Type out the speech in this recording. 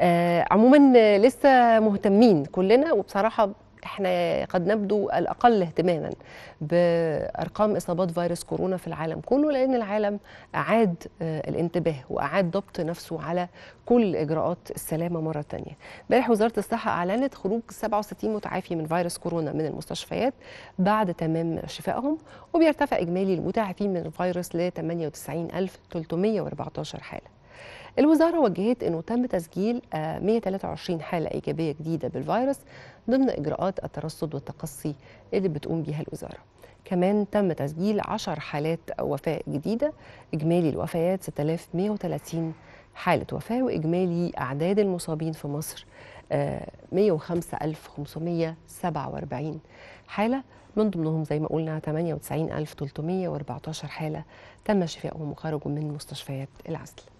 آه، عموما لسه مهتمين كلنا وبصراحه احنا قد نبدو الاقل اهتماما بارقام اصابات فيروس كورونا في العالم كله لان العالم اعاد آه، الانتباه واعاد ضبط نفسه على كل اجراءات السلامه مره ثانيه. امبارح وزاره الصحه اعلنت خروج 67 متعافي من فيروس كورونا من المستشفيات بعد تمام شفائهم وبيرتفع اجمالي المتعافين من الفيروس ل 98314 حاله. الوزاره وجهت انه تم تسجيل 123 آه، حاله ايجابيه جديده بالفيروس ضمن اجراءات الترصد والتقصي اللي بتقوم بها الوزاره. كمان تم تسجيل 10 حالات وفاة جديدة إجمالي الوفيات 6130 حالة وفاة وإجمالي أعداد المصابين في مصر 105547 آه، حالة من ضمنهم زي ما قلنا 98314 حالة تم شفائهم وخرجوا من مستشفيات العزل